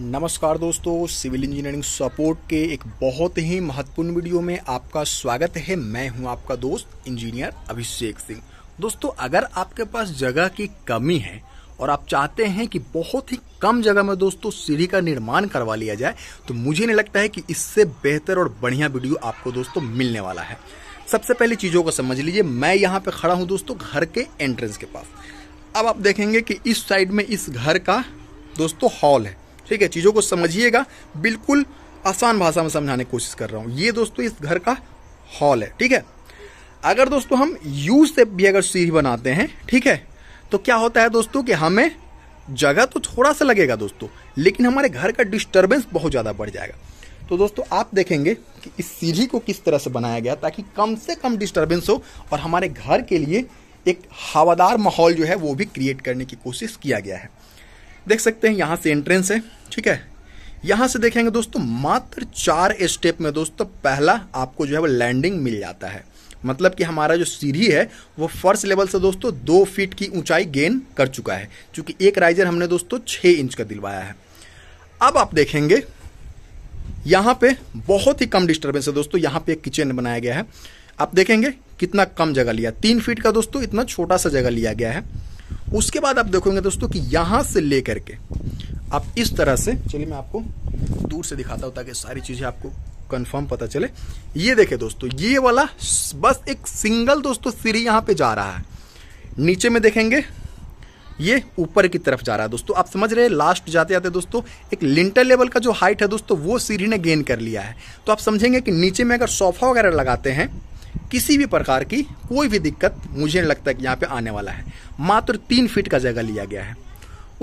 नमस्कार दोस्तों civil engineering support के एक बहुत ही महत्वपूर्ण वीडियो में आपका स्वागत है मैं हूं आपका दोस्त इंजीनियर अभिषेक सिंह दोस्तों अगर आपके पास जगह की कमी है और आप चाहते हैं कि बहुत ही कम जगह में दोस्तों सीढ़ी का निर्माण करवा लिया जाए तो मुझे नहीं लगता है कि इससे बेहतर और बढ़िया वीडियो आपको दोस्तों मिलने वाला है सबसे पहले चीज़ों को समझ लीजिए मैं यहाँ पे खड़ा हूँ दोस्तों घर के एंट्रेंस के पास अब आप देखेंगे कि इस साइड में इस घर का दोस्तों हॉल है ठीक है चीज़ों को समझिएगा बिल्कुल आसान भाषा में समझाने की कोशिश कर रहा हूँ ये दोस्तों इस घर का हॉल है ठीक है अगर दोस्तों हम यू से भी अगर सीढ़ी बनाते हैं ठीक है तो क्या होता है दोस्तों कि हमें जगह तो थोड़ा सा लगेगा दोस्तों लेकिन हमारे घर का डिस्टर्बेंस बहुत ज़्यादा बढ़ जाएगा तो दोस्तों आप देखेंगे कि इस सीढ़ी को किस तरह से बनाया गया ताकि कम से कम डिस्टर्बेंस हो और हमारे घर के लिए एक हवादार माहौल जो है वो भी क्रिएट करने की कोशिश किया गया है देख सकते हैं यहाँ से एंट्रेंस है ठीक है यहाँ से देखेंगे दोस्तों मात्र चार स्टेप में दोस्तों पहला आपको जो है वो लैंडिंग मिल जाता है मतलब कि हमारा जो सीढ़ी है वो फर्स्ट लेवल से दोस्तों दो फीट की ऊंचाई गेन कर चुका है क्योंकि एक राइजर हमने दोस्तों छः इंच का दिलवाया है अब आप देखेंगे यहाँ पे बहुत ही कम डिस्टर्बेंस है दोस्तों यहाँ पे एक किचन बनाया गया है आप देखेंगे कितना कम जगह लिया तीन फीट का दोस्तों इतना छोटा सा जगह लिया गया है उसके बाद आप देखोगे दोस्तों कि यहां से लेकर के आप इस तरह से चलिए मैं आपको दूर से दिखाता हूं ताकि सारी चीज़ें आपको कंफर्म पता चले ये देखे दोस्तों ये वाला बस एक सिंगल दोस्तों सीढ़ी यहां पे जा रहा है नीचे में देखेंगे ये ऊपर की तरफ जा रहा है दोस्तों आप समझ रहे हैं लास्ट जाते जाते दोस्तों एक लिंटर लेवल का जो हाइट है दोस्तों वो सीढ़ी ने गेन कर लिया है तो आप समझेंगे कि नीचे में अगर सोफा वगैरह लगाते हैं किसी भी प्रकार की कोई भी दिक्कत मुझे नहीं लगता कि यहाँ पे आने वाला है मात्र तीन फीट का जगह लिया गया है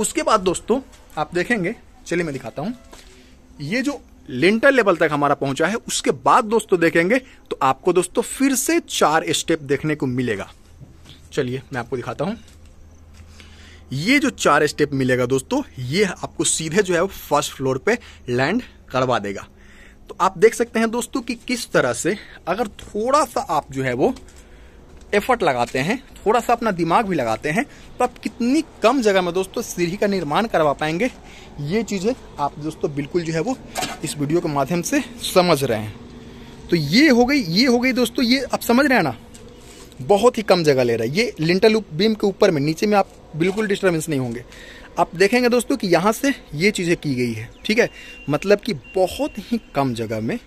उसके बाद दोस्तों आप देखेंगे चलिए मैं दिखाता हूँ ये जो लिंटर लेवल तक हमारा पहुंचा है उसके बाद दोस्तों देखेंगे तो आपको दोस्तों फिर से चार स्टेप देखने को मिलेगा चलिए मैं आपको दिखाता हूँ ये जो चार स्टेप मिलेगा दोस्तों ये आपको सीधे जो है फर्स्ट फ्लोर पे लैंड करवा देगा तो आप देख सकते हैं दोस्तों कि किस तरह से अगर थोड़ा सा आप जो है वो एफर्ट लगाते हैं थोड़ा सा अपना दिमाग भी लगाते हैं तो आप कितनी कम जगह में दोस्तों सीढ़ी का निर्माण करवा पाएंगे ये चीज़ें आप दोस्तों बिल्कुल जो है वो इस वीडियो के माध्यम से समझ रहे हैं तो ये हो गई ये हो गई दोस्तों ये आप समझ रहे हैं ना बहुत ही कम जगह ले रहा है ये लिंटल बीम के ऊपर में नीचे में आप बिल्कुल डिस्टर्बेंस नहीं होंगे आप देखेंगे दोस्तों कि यहाँ से ये चीज़ें की गई है ठीक है मतलब कि बहुत ही कम जगह में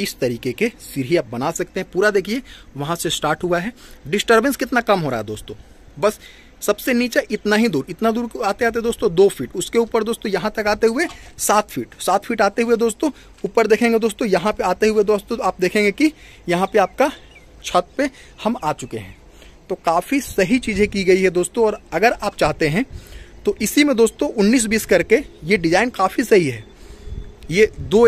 इस तरीके के सीढ़ी आप बना सकते हैं पूरा देखिए वहाँ से स्टार्ट हुआ है डिस्टर्बेंस कितना कम हो रहा है दोस्तों बस सबसे नीचे इतना ही दूर इतना दूर आते आते दोस्तों दो फीट उसके ऊपर दोस्तों यहाँ तक आते हुए सात फीट सात फीट आते हुए दोस्तों ऊपर देखेंगे दोस्तों यहाँ पे आते हुए दोस्तों आप देखेंगे कि यहाँ पे आपका छत पे हम आ चुके हैं तो काफ़ी सही चीज़ें की गई है दोस्तों और अगर आप चाहते हैं तो इसी में दोस्तों उन्नीस बीस करके ये डिज़ाइन काफ़ी सही है ये दो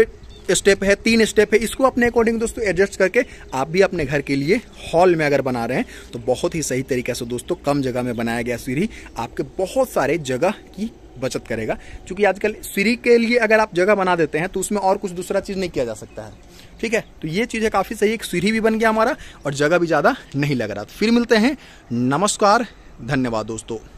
स्टेप है तीन स्टेप है इसको अपने अकॉर्डिंग दोस्तों एडजस्ट करके आप भी अपने घर के लिए हॉल में अगर बना रहे हैं तो बहुत ही सही तरीके से दोस्तों कम जगह में बनाया गया सीढ़ी आपके बहुत सारे जगह की बचत करेगा क्योंकि आजकल सीढ़ी के लिए अगर आप जगह बना देते हैं तो उसमें और कुछ दूसरा चीज़ नहीं किया जा सकता है ठीक है तो ये चीज़ें काफ़ी सही एक सीढ़ी भी बन गया हमारा और जगह भी ज़्यादा नहीं लग रहा फिर मिलते हैं नमस्कार धन्यवाद दोस्तों